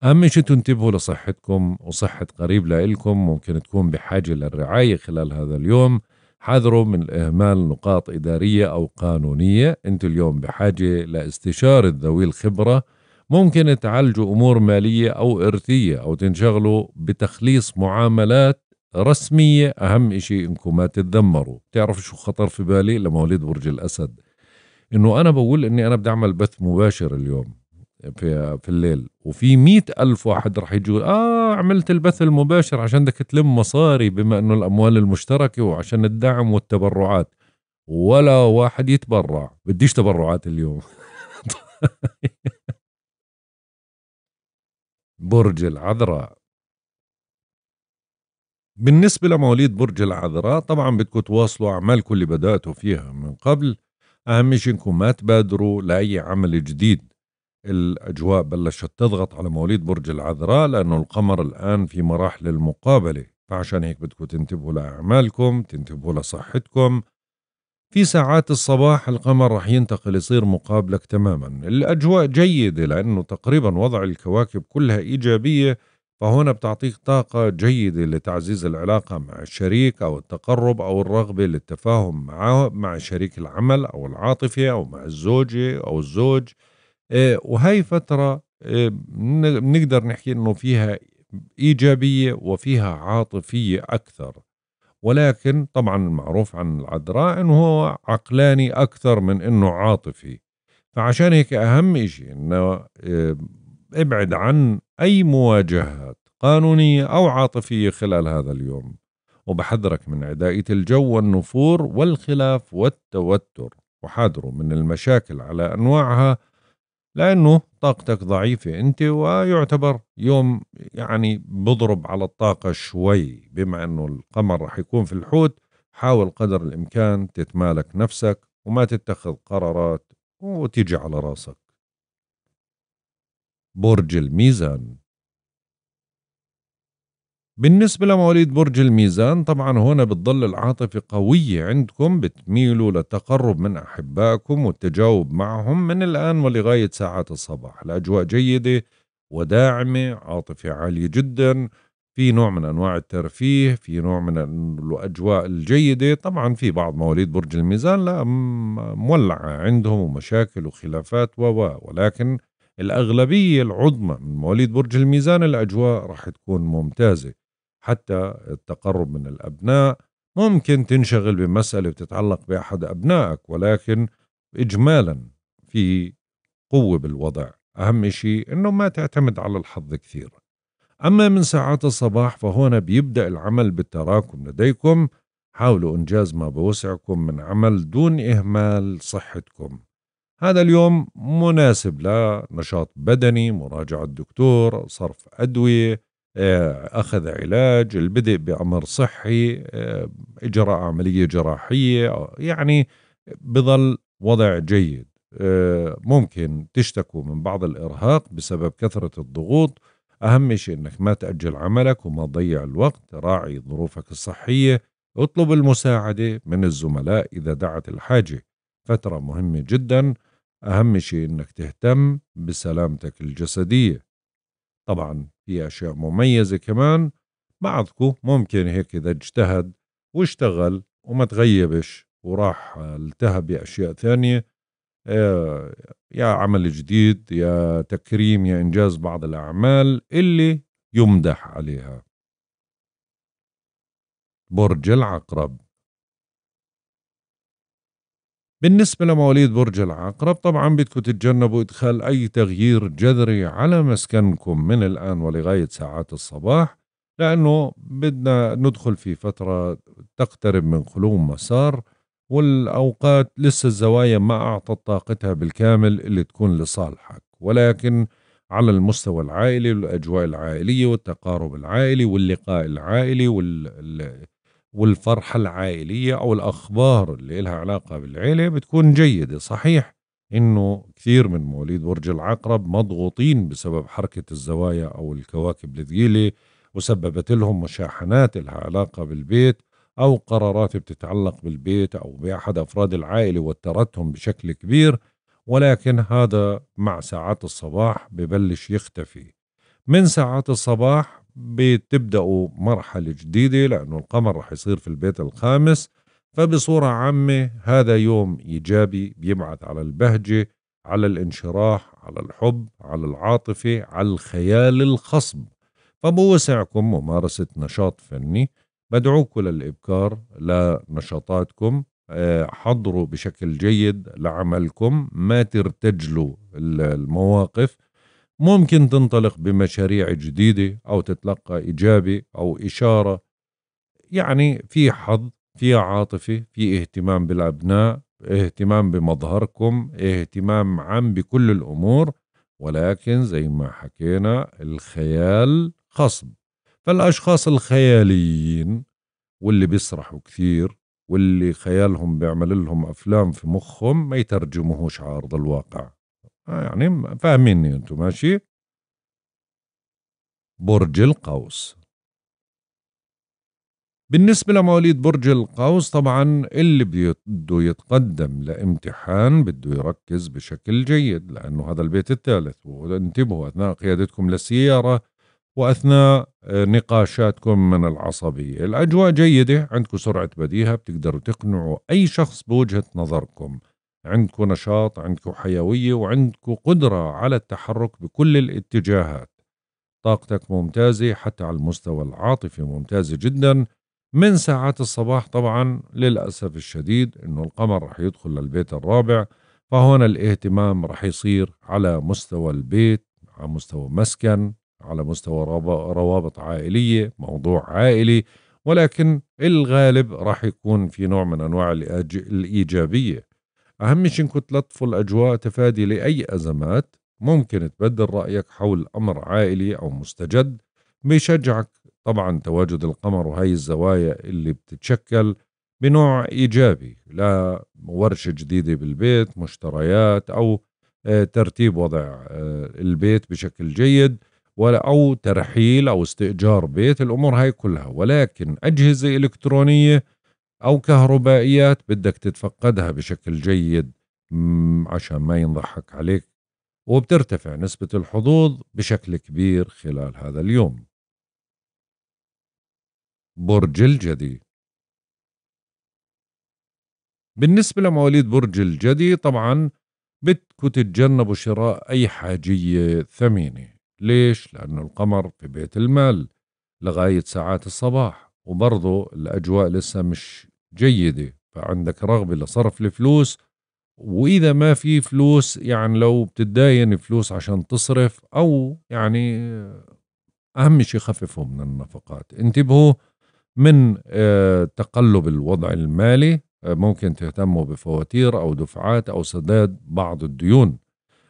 أهم شيء تنتبهوا لصحتكم وصحة قريب لإلكم ممكن تكون بحاجة للرعاية خلال هذا اليوم حذروا من إهمال نقاط إدارية أو قانونية أنت اليوم بحاجة لاستشارة ذوي الخبرة ممكن تعالجوا أمور مالية أو إرثية أو تنشغلوا بتخليص معاملات رسمية أهم إشي إنكم ما تتذمروا تعرف شو خطر في بالي لمواليد برج الأسد إنه أنا بقول إني أنا بدي أعمل بث مباشر اليوم في, في الليل وفي مئة ألف واحد راح يجوا آه عملت البث المباشر عشان بدك تلم مصاري بما أنه الأموال المشتركة وعشان الدعم والتبرعات ولا واحد يتبرع بديش تبرعات اليوم برج العذراء بالنسبة لمواليد برج العذراء طبعا بدكم تواصلوا أعمالكم اللي بدأتوا فيها من قبل أهم شيء إنكم ما تبادروا لأي عمل جديد الأجواء بلشت تضغط على مواليد برج العذراء لأنه القمر الآن في مراحل المقابلة فعشان هيك بدكم تنتبهوا لأعمالكم تنتبهوا لصحتكم في ساعات الصباح القمر رح ينتقل يصير مقابلك تماما الأجواء جيدة لأنه تقريبا وضع الكواكب كلها إيجابية فهنا بتعطيك طاقة جيدة لتعزيز العلاقة مع الشريك أو التقرب أو الرغبة للتفاهم معه مع شريك العمل أو العاطفة أو مع الزوجة أو الزوج إيه، وهي فترة إيه، بنقدر نحكي انه فيها ايجابية وفيها عاطفية اكثر ولكن طبعا المعروف عن العذراء انه هو عقلاني اكثر من انه عاطفي فعشان هيك اهم اشي انه إيه، ابعد عن اي مواجهات قانونية او عاطفية خلال هذا اليوم وبحذرك من عدائية الجو والنفور والخلاف والتوتر وحاذروا من المشاكل على انواعها لانه طاقتك ضعيفه انت ويعتبر يوم يعني بضرب على الطاقه شوي بما انه القمر رح يكون في الحوت حاول قدر الامكان تتمالك نفسك وما تتخذ قرارات وتيجي على راسك برج الميزان بالنسبة لمواليد برج الميزان طبعا هنا بتضل العاطفة قوية عندكم بتميلوا للتقرب من أحبائكم والتجاوب معهم من الآن ولغاية ساعات الصباح الأجواء جيدة وداعمة عاطفة عالية جدا في نوع من أنواع الترفيه في نوع من الأجواء الجيدة طبعا في بعض مواليد برج الميزان لا مولعة عندهم ومشاكل وخلافات و ولكن الأغلبية العظمى من مواليد برج الميزان الأجواء راح تكون ممتازة حتى التقرب من الأبناء ممكن تنشغل بمسألة تتعلق بأحد أبنائك ولكن إجمالا في قوة بالوضع أهم شيء أنه ما تعتمد على الحظ كثير أما من ساعات الصباح فهنا بيبدأ العمل بالتراكم لديكم حاولوا إنجاز ما بوسعكم من عمل دون إهمال صحتكم هذا اليوم مناسب لنشاط بدني مراجعة الدكتور صرف أدوية آه، أخذ علاج البدء بأمر صحي آه، إجراء عملية جراحية يعني بظل وضع جيد آه، ممكن تشتكوا من بعض الإرهاق بسبب كثرة الضغوط أهم شيء أنك ما تأجل عملك وما تضيع الوقت راعي ظروفك الصحية اطلب المساعدة من الزملاء إذا دعت الحاجة فترة مهمة جدا أهم شيء أنك تهتم بسلامتك الجسدية طبعا في أشياء مميزة كمان بعضكم ممكن هيك إذا اجتهد واشتغل وما تغيبش وراح التهى بأشياء ثانية آه، يا عمل جديد يا تكريم يا إنجاز بعض الأعمال اللي يمدح عليها برج العقرب بالنسبة لمواليد برج العقرب طبعا بدكم تتجنبوا إدخال أي تغيير جذري على مسكنكم من الآن ولغاية ساعات الصباح لأنه بدنا ندخل في فترة تقترب من خلو مسار والأوقات لسه الزوايا ما أعطت طاقتها بالكامل اللي تكون لصالحك ولكن على المستوى العائلي والأجواء العائلية والتقارب العائلي واللقاء العائلي وال والفرحة العائلية أو الأخبار اللي لها علاقة بالعيلة بتكون جيدة صحيح إنه كثير من مواليد برج العقرب مضغوطين بسبب حركة الزوايا أو الكواكب الثقيلة وسببت لهم مشاحنات لها علاقة بالبيت أو قرارات بتتعلق بالبيت أو بأحد أفراد العائلة وترتهم بشكل كبير ولكن هذا مع ساعات الصباح ببلش يختفي من ساعات الصباح بتبدأوا مرحلة جديدة لأنه القمر رح يصير في البيت الخامس فبصورة عامة هذا يوم إيجابي بيبعث على البهجة على الانشراح على الحب على العاطفة على الخيال الخصب فبوسعكم ممارسة نشاط فني بدعوكم للإبكار لنشاطاتكم آه، حضروا بشكل جيد لعملكم ما ترتجلوا المواقف ممكن تنطلق بمشاريع جديدة أو تتلقى إجابة أو إشارة يعني في حظ في عاطفة في اهتمام بالأبناء اهتمام بمظهركم اهتمام عام بكل الأمور ولكن زي ما حكينا الخيال خصب فالأشخاص الخياليين واللي بيسرحوا كثير واللي خيالهم بيعمل لهم أفلام في مخهم ما يترجموهوش على أرض الواقع آه، يعني فاهميني انتم ماشي برج القوس بالنسبة لمواليد برج القوس طبعا اللي بده يتقدم لامتحان بده يركز بشكل جيد لأنه هذا البيت الثالث وانتبهوا أثناء قيادتكم للسيارة وأثناء آه، نقاشاتكم من العصبية الأجواء جيدة عندكم سرعة بديهة بتقدروا تقنعوا أي شخص بوجهة نظركم عندكم نشاط عندكم حيوية وعندكم قدرة على التحرك بكل الاتجاهات طاقتك ممتازة حتى على المستوى العاطفي ممتازة جدا من ساعات الصباح طبعا للأسف الشديد أنه القمر رح يدخل للبيت الرابع فهون الاهتمام رح يصير على مستوى البيت على مستوى مسكن على مستوى روابط عائلية موضوع عائلي ولكن الغالب راح يكون في نوع من أنواع الإيجابية أهم شيء إنكم تلطفوا الأجواء تفادي لأي أزمات ممكن تبدل رأيك حول أمر عائلي أو مستجد بيشجعك طبعا تواجد القمر وهي الزوايا اللي بتتشكل بنوع إيجابي لا ورشة جديدة بالبيت مشتريات أو آه، ترتيب وضع آه، البيت بشكل جيد ولا أو ترحيل أو استئجار بيت الأمور هاي كلها ولكن أجهزة إلكترونية أو كهربائيات بدك تتفقدها بشكل جيد عشان ما ينضحك عليك وبترتفع نسبة الحظوظ بشكل كبير خلال هذا اليوم برج الجدي بالنسبة لمواليد برج الجدي طبعا بدكم تتجنبوا شراء أي حاجية ثمينة ليش؟ لأنه القمر في بيت المال لغاية ساعات الصباح وبرضه الأجواء لسه مش جيدة فعندك رغبة لصرف الفلوس وإذا ما في فلوس يعني لو بتتداين فلوس عشان تصرف أو يعني أهم شيء خففوا من النفقات انتبهوا من آه، تقلب الوضع المالي آه، ممكن تهتموا بفواتير أو دفعات أو سداد بعض الديون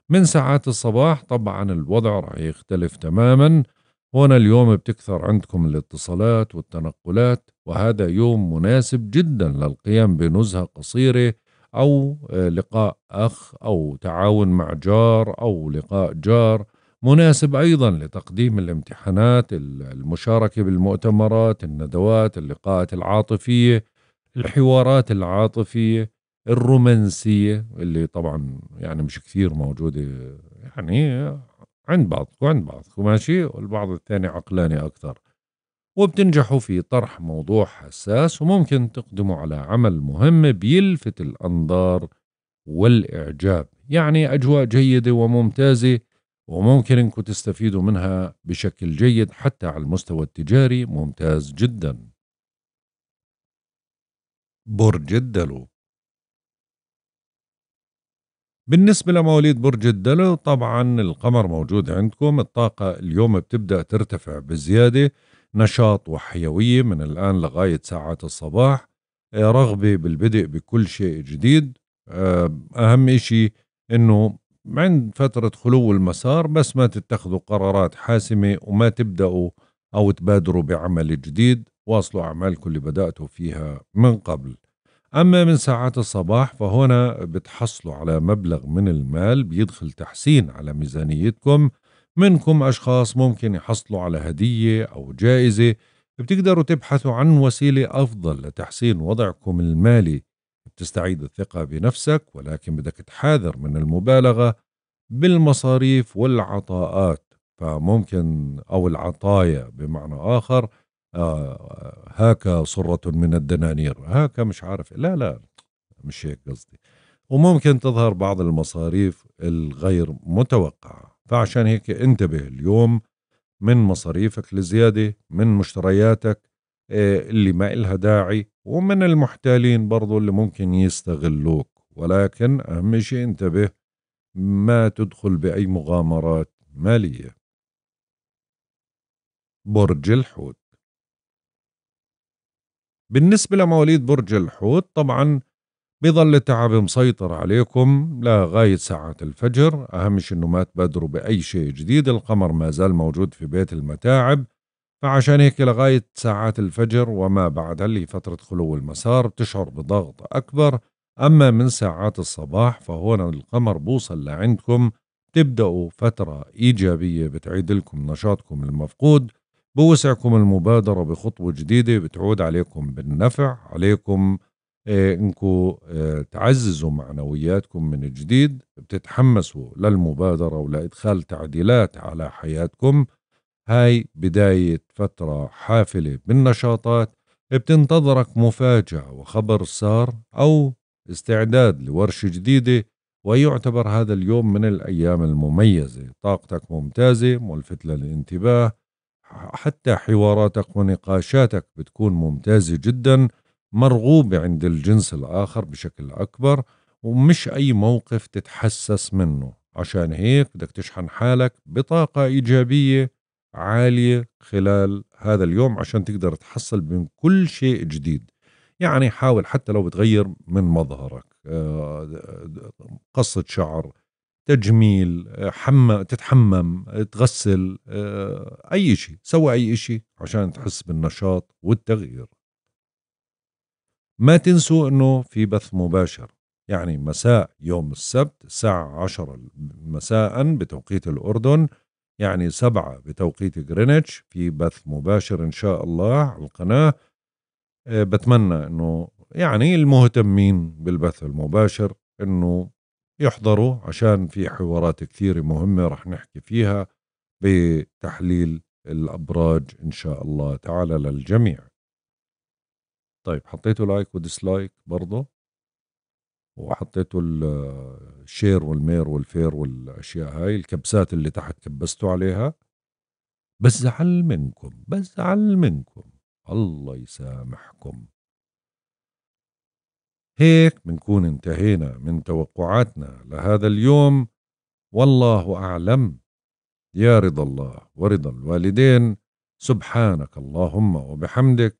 من ساعات الصباح طبعا الوضع رح يختلف تماما هنا اليوم بتكثر عندكم الاتصالات والتنقلات وهذا يوم مناسب جدا للقيام بنزهة قصيرة أو لقاء أخ أو تعاون مع جار أو لقاء جار مناسب أيضا لتقديم الامتحانات المشاركة بالمؤتمرات الندوات اللقاءات العاطفية الحوارات العاطفية الرومانسية اللي طبعا يعني مش كثير موجودة يعني عند بعضكم عند بعضكم ماشي والبعض الثاني عقلاني أكثر وبتنجحوا في طرح موضوع حساس وممكن تقدموا على عمل مهم بيلفت الأنظار والإعجاب يعني أجواء جيدة وممتازة وممكن انكم تستفيدوا منها بشكل جيد حتى على المستوى التجاري ممتاز جدا برج الدلو بالنسبة لمواليد برج الدلو طبعا القمر موجود عندكم الطاقة اليوم بتبدأ ترتفع بزيادة نشاط وحيوية من الآن لغاية ساعات الصباح آه، رغبة بالبدء بكل شيء جديد آه، أهم شيء أنه عند فترة خلو المسار بس ما تتخذوا قرارات حاسمة وما تبدأوا أو تبادروا بعمل جديد واصلوا أعمالكم اللي بدأتوا فيها من قبل أما من ساعات الصباح فهنا بتحصلوا على مبلغ من المال بيدخل تحسين على ميزانيتكم منكم أشخاص ممكن يحصلوا على هدية أو جائزة بتقدروا تبحثوا عن وسيلة أفضل لتحسين وضعكم المالي بتستعيد الثقة بنفسك ولكن بدك تحاذر من المبالغة بالمصاريف والعطاءات فممكن أو العطايا بمعنى آخر آه هاك صرة من الدنانير هاك مش عارف لا لا مش هيك قصدي وممكن تظهر بعض المصاريف الغير متوقعه فعشان هيك انتبه اليوم من مصاريفك الزيادة من مشترياتك آه، اللي ما إلها داعي ومن المحتالين برضو اللي ممكن يستغلوك ولكن أهم شيء انتبه ما تدخل بأي مغامرات مالية برج الحوت بالنسبة لمواليد برج الحوت طبعا بيظل التعب مسيطر عليكم لغاية ساعة الفجر أهم شيء أنه ما تبادروا بأي شيء جديد القمر ما زال موجود في بيت المتاعب فعشان هيك لغاية ساعات الفجر وما بعدها اللي فترة خلو المسار بتشعر بضغط أكبر أما من ساعات الصباح فهون القمر بوصل لعندكم تبدأوا فترة إيجابية بتعيد لكم نشاطكم المفقود بوسعكم المبادرة بخطوة جديدة بتعود عليكم بالنفع عليكم انكم آه، تعززوا معنوياتكم من جديد بتتحمسوا للمبادرة ولإدخال تعديلات على حياتكم هاي بداية فترة حافلة بالنشاطات بتنتظرك مفاجأة وخبر سار أو استعداد لورشة جديدة ويعتبر هذا اليوم من الأيام المميزة طاقتك ممتازة ملفت للانتباه حتى حواراتك ونقاشاتك بتكون ممتازة جداً مرغوبة عند الجنس الآخر بشكل أكبر ومش أي موقف تتحسس منه عشان هيك بدك تشحن حالك بطاقة إيجابية عالية خلال هذا اليوم عشان تقدر تحصل من كل شيء جديد يعني حاول حتى لو بتغير من مظهرك آه، قصة شعر تجميل آه، حمّ تتحمم تغسل آه، أي شيء سوى أي شيء عشان تحس بالنشاط والتغيير ما تنسوا انه في بث مباشر يعني مساء يوم السبت الساعة عشرة مساء بتوقيت الأردن يعني سبعة بتوقيت غرينتش في بث مباشر إن شاء الله على القناة آه، بتمنى أنه يعني المهتمين بالبث المباشر أنه يحضروا عشان في حوارات كثيرة مهمة رح نحكي فيها بتحليل الأبراج إن شاء الله تعالى للجميع طيب حطيته لايك وديسلايك برضه وحطيته الشير والمير والفير والاشياء هاي الكبسات اللي تحت كبستوا عليها بزعل منكم بزعل منكم الله يسامحكم هيك بنكون انتهينا من توقعاتنا لهذا اليوم والله أعلم يا رضا الله ورضا الوالدين سبحانك اللهم وبحمدك